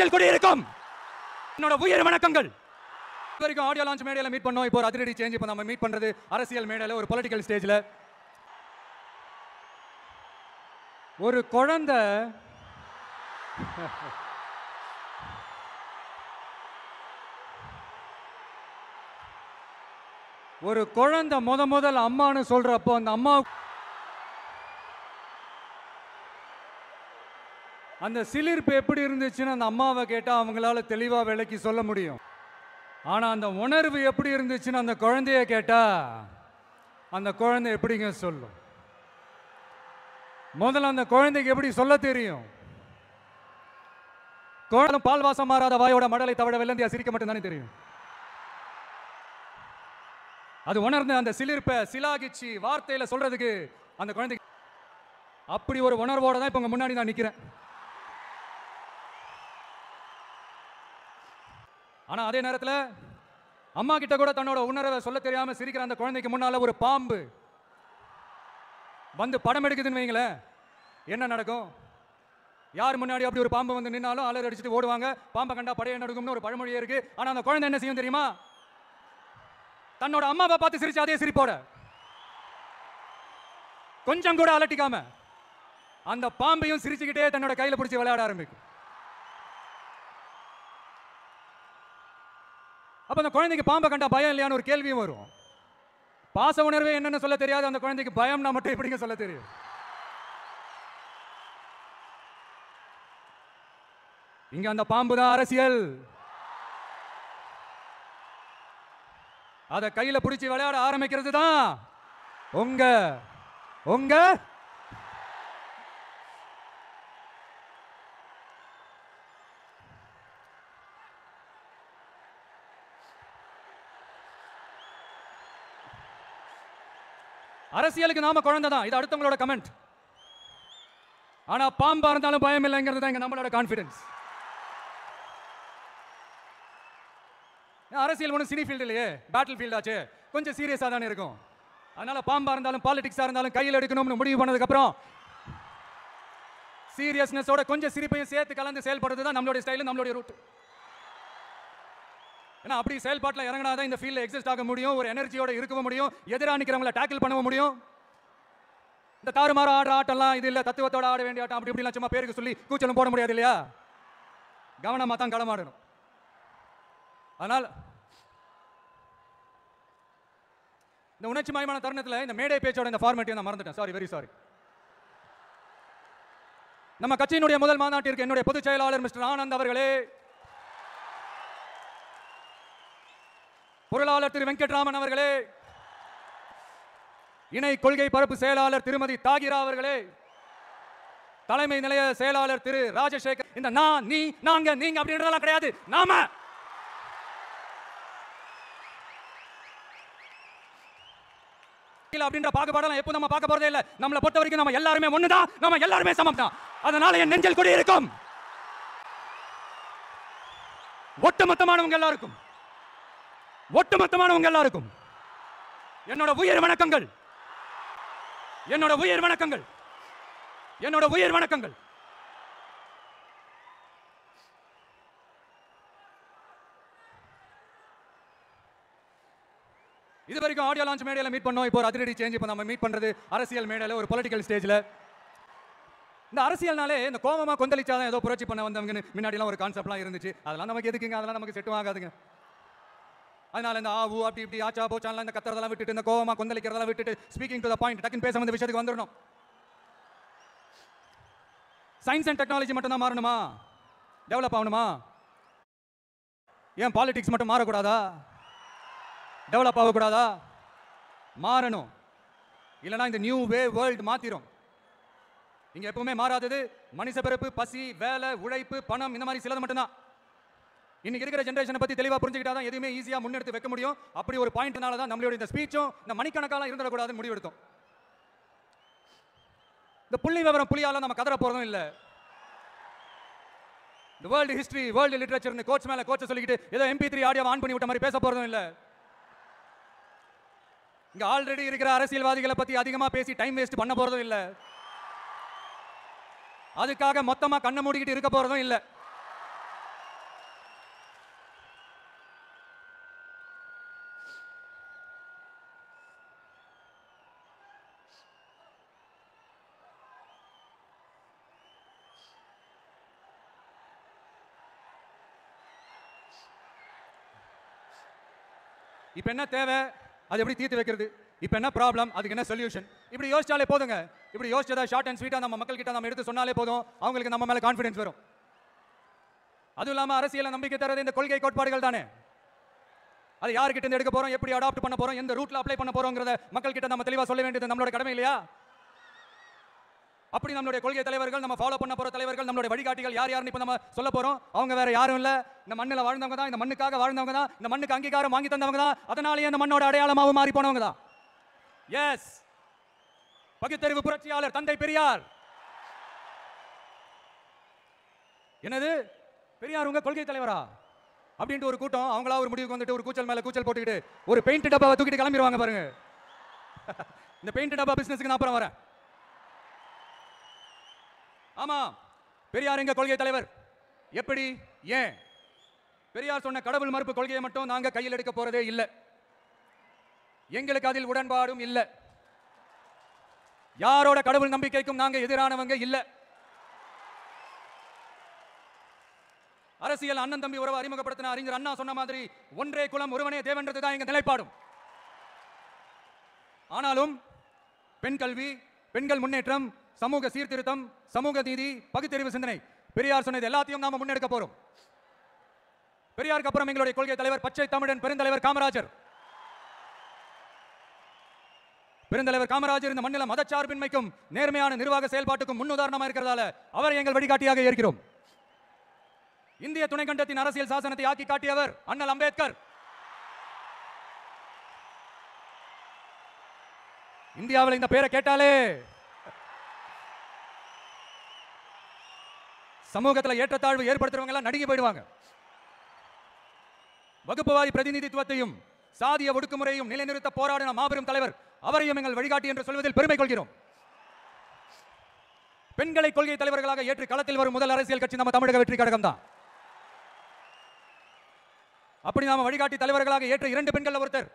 மஞ்சள் கொடி இருக்கும் என்னோட உயர் வணக்கங்கள் ஆடியோ லான்ச் மேடையில் மீட் பண்ணோம் இப்போ ஒரு அதிரடி சேஞ்ச் இப்போ நம்ம மீட் பண்ணுறது அரசியல் மேடையில் ஒரு பொலிட்டிக்கல் ஸ்டேஜில் ஒரு குழந்த ஒரு குழந்தை முத முதல் அம்மானு சொல்கிறப்போ அந்த அம்மா அந்த சிலிர்ப்பு எப்படி இருந்துச்சுன்னு அந்த அம்மாவை கேட்டால் அவங்களால தெளிவாக விலைக்கு சொல்ல முடியும் ஆனால் அந்த உணர்வு எப்படி இருந்துச்சுன்னு அந்த குழந்தைய கேட்டால் அந்த குழந்தை எப்படிங்க சொல்லும் முதல்ல அந்த குழந்தைக்கு எப்படி சொல்ல தெரியும் குழந்தை பால் வாசம் மாறாத வாயோட மடலை தவிட வெள்ளந்தியா சிரிக்க மட்டும்தானே தெரியும் அது உணர்ந்து அந்த சிலிர்ப்பை சிலாகிச்சு வார்த்தையில் சொல்றதுக்கு அந்த குழந்தைக்கு அப்படி ஒரு உணர்வோட தான் இப்போ உங்கள் முன்னாடி நான் நிற்கிறேன் ஆனால் அதே நேரத்தில் அம்மா கிட்ட கூட தன்னோட உணர்வை சொல்ல தெரியாமல் சிரிக்கிற அந்த குழந்தைக்கு முன்னால் ஒரு பாம்பு வந்து படம் எடுக்குதுன்னு வைங்களேன் என்ன நடக்கும் யார் முன்னாடி அப்படி ஒரு பாம்பு வந்து நின்னாலும் அலர் அடிச்சுட்டு ஓடுவாங்க பாம்பை கண்டா படையை நடக்கும்னு ஒரு பழமொழியே இருக்கு ஆனால் அந்த குழந்தை என்ன செய்யும் தெரியுமா தன்னோட அம்மாவை பார்த்து சிரிச்சு அதே சிரிப்போட கொஞ்சம் கூட அலட்டிக்காம அந்த பாம்பையும் சிரிச்சுக்கிட்டே தன்னோட கையில் பிடிச்சி விளையாட ஆரம்பிக்கும் அப்போ அந்த குழந்தைக்கு பாம்பை கண்டா பயம் இல்லையான்னு ஒரு கேள்வியும் வரும் பாச உணர்வே என்னென்னு சொல்ல தெரியாது அந்த குழந்தைக்கு பயம்னா மட்டும் எப்படிங்க சொல்ல தெரியும் இங்க அந்த பாம்பு தான் அரசியல் அதை கையில பிடிச்சி விளையாட ஆரம்பிக்கிறது தான் உங்க உங்க அரசியலுக்கு நாம குழந்தை தான் இது அடுத்தவங்களோட கமெண்ட் ஆனா பாம்பா இருந்தாலும் பயம் இல்லைங்கிறது தான் நம்மளோட கான்பிடன்ஸ் அரசியல் ஒன்றும் சினி ஃபீல்டு இல்லையே பேட்டில் ஃபீல்டாச்சு கொஞ்சம் சீரியஸாக தானே இருக்கும் அதனால பாம்பா இருந்தாலும் பாலிடிக்ஸாக இருந்தாலும் கையில் எடுக்கணும்னு முடிவு பண்ணதுக்கப்புறம் சீரியஸ்னஸோட கொஞ்சம் சிரிப்பையும் சேர்த்து கலந்து செயல்படுறது தான் நம்மளுடைய ஸ்டைலு நம்மளுடைய ரூட் ஏன்னா அப்படி செயல்பாட்டில் இறங்கினா தான் இந்த ஃபீல்டில் எக்ஸிஸ்ட் ஆக முடியும் ஒரு எனர்ஜியோட இருக்கவும் முடியும் எதிராக நிற்கிறவங்களை டேக்கிள் பண்ணவும் முடியும் இந்த தாறுமாறு ஆடுற ஆட்டம்லாம் இது இல்லை தத்துவத்தோட ஆட வேண்டிய ஆட்டம் அப்படி இப்படிலாம் சும்மா பேருக்கு சொல்லி கூச்சலும் போட முடியாது இல்லையா கவனமாக தான் களமாடணும் அதனால் இந்த உணர்ச்சி மயமான தருணத்தில் இந்த மேடை பேச்சோட இந்த ஃபார்மேட்டி நான் மறந்துட்டேன் சாரி வெரி சாரி நம்ம கட்சியினுடைய முதல் மாநாட்டிற்கு என்னுடைய பொதுச் செயலாளர் மிஸ்டர் ஆனந்த் அவர்களே பொருளாளர் திரு வெங்கட்ராமன் அவர்களே இணை கொள்கை பரப்பு செயலாளர் திருமதி தாகிரா அவர்களே தலைமை நிலைய செயலாளர் திரு ராஜசேகர் இந்த நான் நீ நாங்க நீங்க அப்படின்றதெல்லாம் கிடையாது நாம அப்படின்ற பாகுபாடெல்லாம் எப்போ நம்ம பார்க்க போறதே இல்லை நம்மளை பொறுத்த வரைக்கும் நம்ம எல்லாருமே ஒண்ணுதான் நம்ம எல்லாருமே சமம் தான் அதனால என் நெஞ்சல் கூட இருக்கும் ஒட்டுமொத்தமானவங்க எல்லாருக்கும் ஒட்டுமொத்தமான உங்க எல்லாருக்கும் என்னோட உயிர் வணக்கங்கள் என்னோட உயிர் வணக்கங்கள் என்னோட உயிர் வணக்கங்கள் இது வரைக்கும் ஆடியோ லான்ச் மேடையில் மீட் பண்ணோம் இப்போ ஒரு அதிரடி சேஞ்ச் இப்போ நம்ம மீட் பண்ணுறது அரசியல் மேடையில் ஒரு பொலிட்டிக்கல் ஸ்டேஜில் இந்த அரசியல்னாலே இந்த கோபமாக கொந்தளிச்சாதான் ஏதோ புரட்சி பண்ண வந்தவங்கன்னு முன்னாடிலாம் ஒரு கான்செப்ட்லாம் இருந்துச்சு அதெல்லாம் நமக்கு எதுக்குங்க அதெல்லாம் நமக்கு செட்டும் ஆகாதுங்க அதனால இந்த ஆவு அப்படி இப்படி ஆச்சா போச்சான்லாம் இந்த கத்துறதெல்லாம் விட்டுட்டு இந்த கோவமா கொந்தளிக்கிறதெல்லாம் விட்டுட்டு ஸ்பீக்கிங் டு த பாயிண்ட் டக்குன்னு பேச வந்து விஷயத்துக்கு வந்துடணும் சயின்ஸ் அண்ட் டெக்னாலஜி மட்டும் தான் மாறணுமா டெவலப் ஆகணுமா ஏன் பாலிடிக்ஸ் மட்டும் மாறக்கூடாதா டெவலப் ஆகக்கூடாதா மாறணும் இல்லைனா இந்த நியூ வே வேர்ல்டு மாத்திரும் இங்கே எப்பவுமே மாறாதது மனித பிறப்பு பசி வேலை உழைப்பு பணம் இந்த மாதிரி சிலது மட்டும்தான் இன்னைக்கு இருக்கிற ஜென்ரேஷனை பத்தி தெளிவா புரிஞ்சுக்கிட்டா தான் எதுவுமே ஈஸியா முன்னெடுத்து வைக்க முடியும் அப்படி ஒரு பாயிண்ட்னால தான் நம்மளுடைய இந்த ஸ்பீச்சும் இந்த மணிக்கணக்காலாம் இருந்துடக்கூடாதுன்னு முடிவெடுத்தோம் இந்த புள்ளி விவரம் புள்ளியால நம்ம கதற போறதும் இல்லை இந்த வேர்ல்டு ஹிஸ்டரி வேர்ல்டு லிட்ரேச்சர் கோச் மேல கோச்சை சொல்லிக்கிட்டு ஏதோ எம்பி த்ரீ ஆடியோ ஆன் பண்ணி விட்ட மாதிரி பேச போறதும் இல்லை இங்க ஆல்ரெடி இருக்கிற அரசியல்வாதிகளை பத்தி அதிகமா பேசி டைம் வேஸ்ட் பண்ண போறதும் இல்லை அதுக்காக மொத்தமா கண்ணை மூடிக்கிட்டு இருக்க போறதும் இல்லை இப்போ என்ன தேவை அது எப்படி தீர்த்து வைக்கிறது இப்போ என்ன ப்ராப்ளம் அதுக்கு என்ன சொல்யூஷன் இப்படி யோசிச்சாலே போதுங்க இப்படி யோசிச்சதா ஷார்ட் அண்ட் ஸ்வீட்டா நம்ம மக்கள் கிட்ட நம்ம எடுத்து சொன்னாலே போதும் அவங்களுக்கு நம்ம மேலே கான்பிடன்ஸ் வரும் அதுவும் இல்லாமல் அரசியலை நம்பிக்கை தரது இந்த கொள்கை கோட்பாடுகள் தானே அது யார்கிட்ட இருந்து எடுக்க போறோம் எப்படி அடாப்ட் பண்ண போறோம் எந்த ரூட்டில் அப்ளை பண்ண போகிறோங்கிறத மக்கள் கிட்ட நம்ம தெளிவாக சொல்ல வேண்டியது நம்மளோட கடமை இல்லையா அப்படி நம்மளுடைய கொள்கை தலைவர்கள் நம்ம ஃபாலோ பண்ண போகிற தலைவர்கள் நம்மளுடைய வழிகாட்டிகள் யார் யாருன்னு இப்போ நம்ம சொல்ல போகிறோம் அவங்க வேறு யாரும் இல்லை இந்த மண்ணில் வாழ்ந்தவங்க தான் இந்த மண்ணுக்காக வாழ்ந்தவங்க தான் இந்த மண்ணுக்கு அங்கீகாரம் வாங்கி தந்தவங்க தான் அதனாலேயே இந்த மண்ணோட அடையாளமாகவும் மாறி போனவங்க தான் எஸ் பகுத்தறிவு புரட்சியாளர் தந்தை பெரியார் என்னது பெரியார் உங்க கொள்கை தலைவரா அப்படின்ட்டு ஒரு கூட்டம் அவங்களா ஒரு முடிவுக்கு வந்துட்டு ஒரு கூச்சல் மேல கூச்சல் போட்டுக்கிட்டு ஒரு பெயிண்ட் டப்பாவை தூக்கிட்டு கிளம்பிடுவாங்க பாருங்க இந்த பெயிண்ட் டப்பா பிசினஸ்க்கு நான் அப்புறம் வரேன் ஆமா பெரியார் எங்க கொள்கை தலைவர் எப்படி ஏன் பெரியார் சொன்ன கடவுள் மறுப்பு கொள்கையை மட்டும் நாங்க கையில் எடுக்க போறதே இல்லை எங்களுக்கு அதில் உடன்பாடும் இல்லை யாரோட கடவுள் நம்பிக்கைக்கும் நாங்க எதிரானவங்க இல்லை அரசியல் அண்ணன் தம்பி உறவு அறிமுகப்படுத்தின அறிஞர் அண்ணா சொன்ன மாதிரி ஒன்றே குலம் ஒருவனே தேவன்றது தான் எங்க நிலைப்பாடும் ஆனாலும் பெண் கல்வி பெண்கள் முன்னேற்றம் சமூக சீர்திருத்தம் சமூக நீதி பகுத்தறிவு சிந்தனை பெரியார் சொன்னது எல்லாத்தையும் நாம முன்னெடுக்க போறோம் பெரியாருக்கு அப்புறம் எங்களுடைய கொள்கை தலைவர் பச்சை தமிழன் பெருந்தலைவர் காமராஜர் பெருந்தலைவர் காமராஜர் இந்த மண்ணில மதச்சார்பின்மைக்கும் நேர்மையான நிர்வாக செயல்பாட்டுக்கும் முன்னுதாரணமாக இருக்கிறதால அவரை எங்கள் வழிகாட்டியாக இருக்கிறோம் இந்திய துணைக்கண்டத்தின் அரசியல் சாசனத்தை ஆக்கி காட்டியவர் அண்ணல் அம்பேத்கர் இந்தியாவில் இந்த பேரை கேட்டாலே சமூகத்தில் ஏற்றத்தாழ்வு ஏற்படுத்துறவங்க எல்லாம் நடுங்கி போயிடுவாங்க வகுப்புவாதி பிரதிநிதித்துவத்தையும் சாதிய ஒடுக்குமுறையும் நிலைநிறுத்த போராடின மாபெரும் தலைவர் அவரையும் எங்கள் வழிகாட்டி என்று சொல்வதில் பெருமை கொள்கிறோம் பெண்களை கொள்கை தலைவர்களாக ஏற்று களத்தில் வரும் முதல் அரசியல் கட்சி நம்ம தமிழக வெற்றி கழகம் தான் அப்படி நாம வழிகாட்டி தலைவர்களாக ஏற்ற இரண்டு பெண்கள் ஒருத்தர்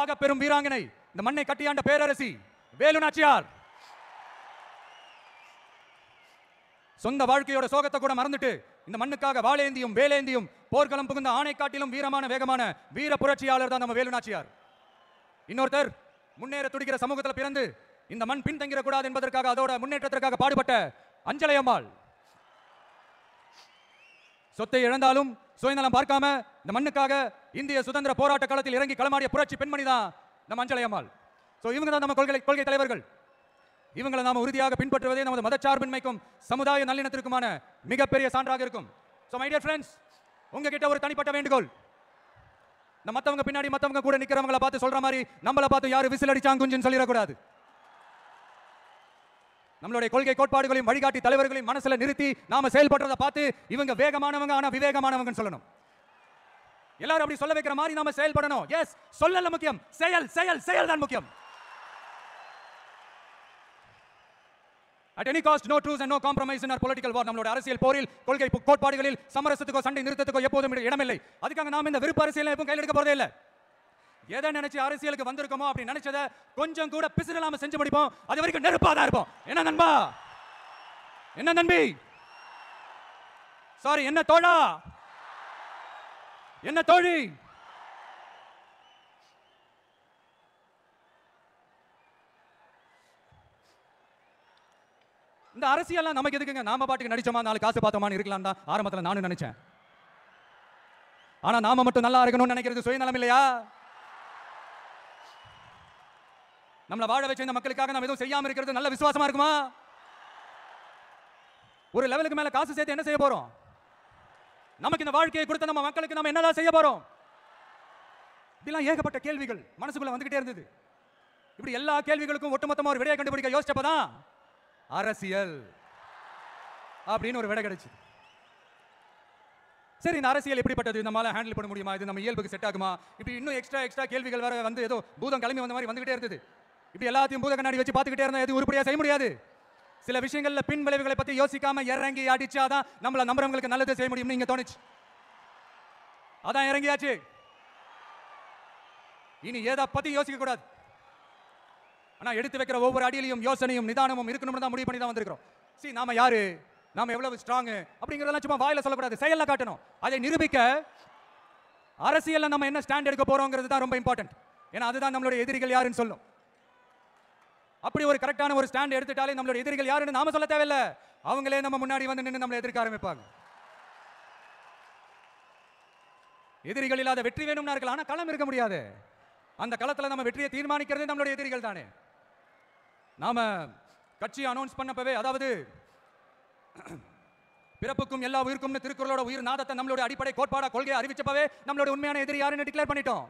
ஆக பெரும் வீராங்கனை இந்த மண்ணை கட்டியாண்ட பேரரசி வேலு நாச்சியார் சொந்த வாழ்க்கையோட சோகத்தை கூட மறந்துட்டு இந்த மண்ணுக்காக வாழேந்தியும் வேலேந்தியும் போர்க்களம் புகுந்த ஆணை காட்டிலும் வீரமான வேகமான வீர புரட்சியாளர் தான் நம்ம வேலுநாச்சியார் இன்னொருத்தர் முன்னேற துடிக்கிற சமூகத்தில் பிறந்து இந்த மண் பின்தங்கிட கூடாது என்பதற்காக அதோட முன்னேற்றத்திற்காக பாடுபட்ட அஞ்சலையம்மாள் சொத்தை இழந்தாலும் சுயநலம் பார்க்காம இந்த மண்ணுக்காக இந்திய சுதந்திர போராட்ட காலத்தில் இறங்கி களமாடிய புரட்சி பெண்மணி தான் நம்ம அஞ்சலையம்மாள் ஸோ இவங்க தான் நம்ம கொள்கை கொள்கை தலைவர்கள் இவங்களை நாம் உறுதியாக பின்பற்றுவதே நமது மதச்சார்பின்மைக்கும் சமுதாய நல்லிணத்திற்குமான மிகப்பெரிய சான்றாக இருக்கும் ஸோ மை டியர் ஃப்ரெண்ட்ஸ் உங்ககிட்ட ஒரு தனிப்பட்ட வேண்டுகோள் இந்த மற்றவங்க பின்னாடி மற்றவங்க கூட நிற்கிறவங்களை பார்த்து சொல்ற மாதிரி நம்மளை பார்த்து யாரும் விசில் அடிச்சாங்க கொஞ்சம் சொல்லிடக்கூடாது நம்மளுடைய கொள்கை கோட்பாடுகளையும் வழிகாட்டி தலைவர்களையும் மனசில் நிறுத்தி நாம செயல்படுறதை பார்த்து இவங்க வேகமானவங்க ஆனால் விவேகமானவங்கன்னு சொல்லணும் எல்லாரும் அப்படி சொல்ல வைக்கிற மாதிரி நாம செயல்படணும் எஸ் சொல்லல முக்கியம் செயல் செயல் செயல் தான் முக்கியம் at any cost no truce and no compromise in political war நம்மளோட அரசியல் போரில் கொள்கை கோட்பாடுகளில் சமரசத்துக்கோ சண்டை நிறுத்தத்துக்கோ எப்போதும் இடமில்லை அதுக்காக நாம் இந்த விருப்ப அரசியல் எப்பவும் கையெடுக்க போறதே இல்லை எதை நினைச்சு அரசியலுக்கு வந்திருக்கோமோ அப்படி நினைச்சத கொஞ்சம் கூட பிசுறில்லாம செஞ்சு முடிப்போம் அது வரைக்கும் நெருப்பா தான் இருப்போம் என்ன நண்பா என்ன நண்பி சாரி என்ன தோழா என்ன தோழி இந்த அரசியல்லாம் நமக்கு எதுக்குங்க நாம பாட்டுக்கு நடிச்சோமா நாலு காசு பார்த்தோமான்னு இருக்கலாம் தான் ஆரம்பத்தில் நானும் நினைச்சேன் ஆனா நாம மட்டும் நல்லா இருக்கணும்னு நினைக்கிறது சுயநலம் இல்லையா நம்மளை வாழ வச்சு இந்த மக்களுக்காக நம்ம எதுவும் செய்யாம இருக்கிறது நல்ல விசுவாசமா இருக்குமா ஒரு லெவலுக்கு மேல காசு சேர்த்து என்ன செய்ய போறோம் நமக்கு இந்த வாழ்க்கையை கொடுத்த நம்ம மக்களுக்கு நம்ம என்னதான் செய்ய போறோம் இப்படிலாம் ஏகப்பட்ட கேள்விகள் மனசுக்குள்ள வந்துகிட்டே இருந்தது இப்படி எல்லா கேள்விகளுக்கும் ஒட்டுமொத்தமாக ஒரு விடையை கண்டுபிடிக்க யோசிச்சப்பதான் அரசியல் அப்படின்னு ஒரு விடை கிடைச்சி சரி இந்த அரசியல் எப்படிப்பட்டது நம்மளால் ஹேண்டில் பண்ண முடியுமா இது நம்ம இயல்புக்கு செட் ஆகுமா இப்படி இன்னும் எக்ஸ்ட்ரா எக்ஸ்ட்ரா கேள்விகள் வேற வந்து ஏதோ பூதம் கிளம்பி வந்த மாதிரி வந்துகிட்டே இருந்தது இப்படி எல்லாத்தையும் பூத கண்ணாடி வச்சு பார்த்துக்கிட்டே இருந்தால் எதுவும் உருப்படியாக செய்ய முடியாது சில விஷயங்களில் பின் விளைவுகளை பற்றி யோசிக்காம இறங்கி அடிச்சாதான் நம்மளை நம்புறவங்களுக்கு நல்லது செய்ய முடியும்னு இங்கே தோணுச்சு அதான் இறங்கியாச்சு இனி எதை பற்றி யோசிக்க கூடாது ஆனா எடுத்து வைக்கிற ஒவ்வொரு அடியிலையும் யோசனையும் நிதானமும் இருக்கணும்னு தான் முடிவு பண்ணி தான் வந்திருக்கிறோம் சி நாம யாரு நாம எவ்வளவு ஸ்ட்ராங் அப்படிங்கிறதெல்லாம் சும்மா வாயில சொல்லக்கூடாது செயல்ல காட்டணும் அதை நிரூபிக்க அரசியல்ல நம்ம என்ன ஸ்டாண்ட் எடுக்க போறோங்கிறது தான் ரொம்ப இம்பார்ட்டன்ட் ஏன்னா அதுதான் நம்மளுடைய எதிரிகள் யாருன்னு சொல்லும் அப்படி ஒரு கரெக்டான ஒரு ஸ்டாண்ட் எடுத்துட்டாலே நம்மளுடைய எதிரிகள் யாருன்னு நாம சொல்ல தேவையில்ல அவங்களே நம்ம முன்னாடி வந்து நின்று நம்மளை எதிர்க்க ஆரம்பிப்பாங்க எதிரிகள் இல்லாத வெற்றி வேணும்னா இருக்கலாம் ஆனால் களம் இருக்க முடியாது அந்த களத்தில் நம்ம வெற்றியை தீர்மானிக்கிறது நம்மளுடைய எதிரிகள் தானே நாம கட்சி அனௌன்ஸ் பண்ணப்பவே அதாவது பிறப்புக்கும் எல்லா உயிருக்கும் திருக்குறளோட உயிர் நாதத்தை நம்மளோட அடிப்படை கோட்பாடா கொள்கையை அறிவிச்சப்பவே நம்மளோட உண்மையான எதிரி யாருன்னு டிக்ளேர் பண்ணிட்டோம்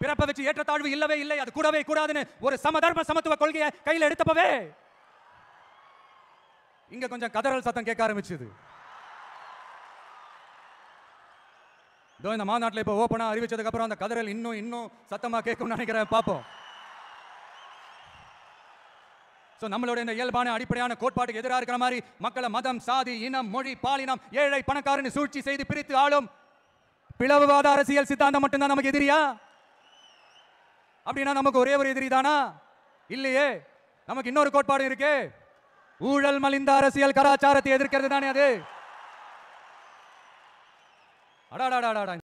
பிறப்பை வச்சு ஏற்றத்தாழ்வு இல்லவே இல்லை அது கூடவே கூடாதுன்னு ஒரு சமதர்ம சமத்துவ கொள்கையை கையில் எடுத்தப்பவே இங்க கொஞ்சம் கதறல் சத்தம் கேட்க ஆரம்பிச்சது இதோ இந்த மாநாட்டில் இப்போ ஓப்பனாக அறிவிச்சதுக்கப்புறம் அந்த கதறல் இன்னும் இன்னும் சத்தமாக கேட்கும்னு நினைக்கிறேன் பார்ப்போம் ஸோ நம்மளோட இந்த இயல்பான அடிப்படையான கோட்பாட்டுக்கு எதிராக இருக்கிற மாதிரி மக்களை மதம் சாதி இனம் மொழி பாலினம் ஏழை பணக்காரன் சூழ்ச்சி செய்து பிரித்து ஆளும் பிளவுவாத அரசியல் சித்தாந்தம் மட்டும்தான் நமக்கு எதிரியா அப்படின்னா நமக்கு ஒரே ஒரு எதிரி தானா இல்லையே நமக்கு இன்னொரு கோட்பாடு இருக்கு ஊழல் மலிந்த அரசியல் கலாச்சாரத்தை எதிர்க்கிறது தானே அது அடாடாடாடா